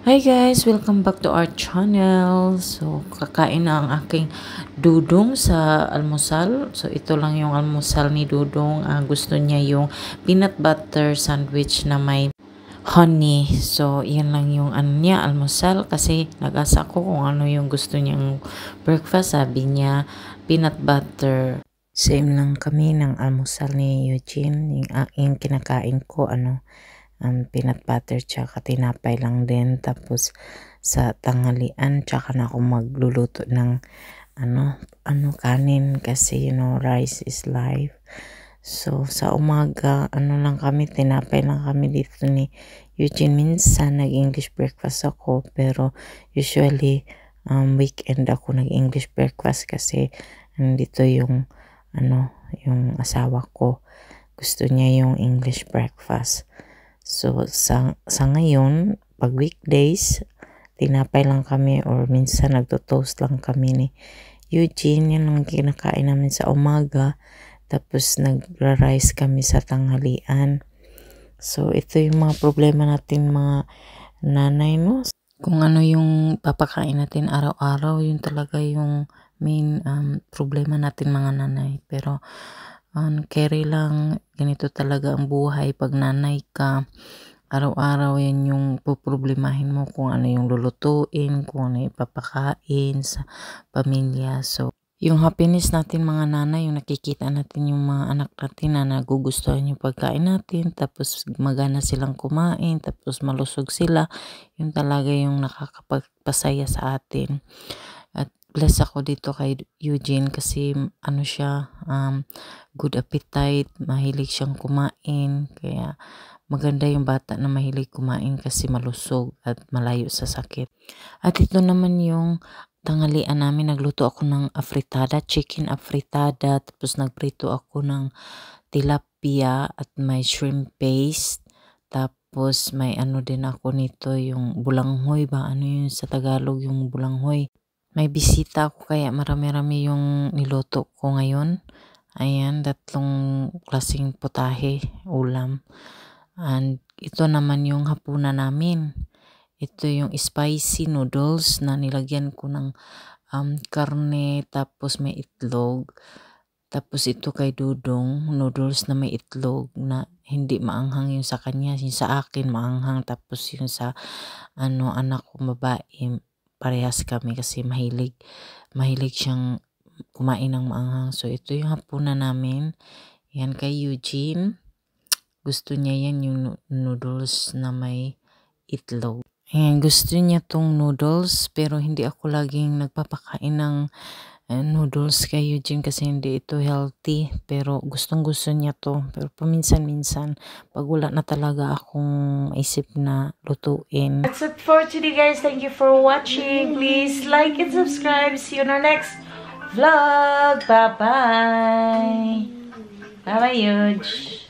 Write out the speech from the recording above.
Hi guys! Welcome back to our channel. So, kakain na ang aking dudong sa almusal. So, ito lang yung almusal ni dudong. Uh, gusto niya yung peanut butter sandwich na may honey. So, yan lang yung ano niya, almusal. Kasi nag-asa ko kung ano yung gusto niyang breakfast. Sabi niya, peanut butter. Same lang kami ng almusal ni Eugene. Yung, uh, yung kinakain ko, ano, um, peanut butter tsaka tinapay lang din. Tapos sa tanghalian tsaka na ako magluluto ng ano, ano kanin kasi you know rice is life. So sa umaga ano lang kami tinapay lang kami dito ni Eugene minsan nag-English breakfast ako pero usually um, weekend ako nag-English breakfast kasi nandito yung ano yung asawa ko gusto niya yung English breakfast. So, sa, sa ngayon, pag weekdays, tinapay lang kami or minsan nagto-toast lang kami ni Eugene. Yun ang kinakain namin sa umaga. Tapos, nagra-rice kami sa tanghalian. So, ito yung mga problema natin mga nanay, no? Kung ano yung papakain natin araw-araw, yun talaga yung main um, problema natin mga nanay. Pero, ang carry lang, ganito talaga ang buhay pag nanay ka. Araw-araw yan yung poproblemahin mo kung ano yung lulutuin, kung ano ipapakain sa pamilya. So, yung happiness natin mga nanay, yung nakikita natin yung mga anak natin na nagugustuhan yung pagkain natin, tapos magana silang kumain, tapos malusog sila, yung talaga yung nakakapagpasaya sa atin blessed ako dito kay Eugene kasi ano siya, um, good appetite, mahilig siyang kumain. Kaya maganda yung bata na mahilig kumain kasi malusog at malayo sa sakit. At ito naman yung tanghalian namin. Nagluto ako ng afritada, chicken afritada. Tapos nagprito ako ng tilapia at may shrimp paste. Tapos tapos may ano din ako nito, yung bulanghoy ba? Ano yun sa Tagalog, yung bulanghoy? May bisita ako kaya marami-rami yung niluto ko ngayon. Ayan, tatlong klasing putahe, ulam. And ito naman yung hapunan namin. Ito yung spicy noodles na nilagyan ko ng um, karne, tapos may itlog. Tapos ito kay Dudong, noodles na may itlog na hindi maanghang yung sa kanya, yung sa akin maanghang. Tapos yung sa ano anak ko babae, parehas kami kasi mahilig, mahilig siyang kumain ng maanghang. So, ito yung hapunan namin. Yan kay Eugene. Gusto niya yan yung noodles na may itlog. Ayan, gusto niya tong noodles pero hindi ako laging nagpapakain ng And eh, noodles kay Eugene kasi hindi ito healthy pero gustong gusto niya to pero paminsan-minsan pag wala na talaga akong isip na lutuin That's it for today guys thank you for watching please like and subscribe see you in our next vlog bye bye bye bye Eugene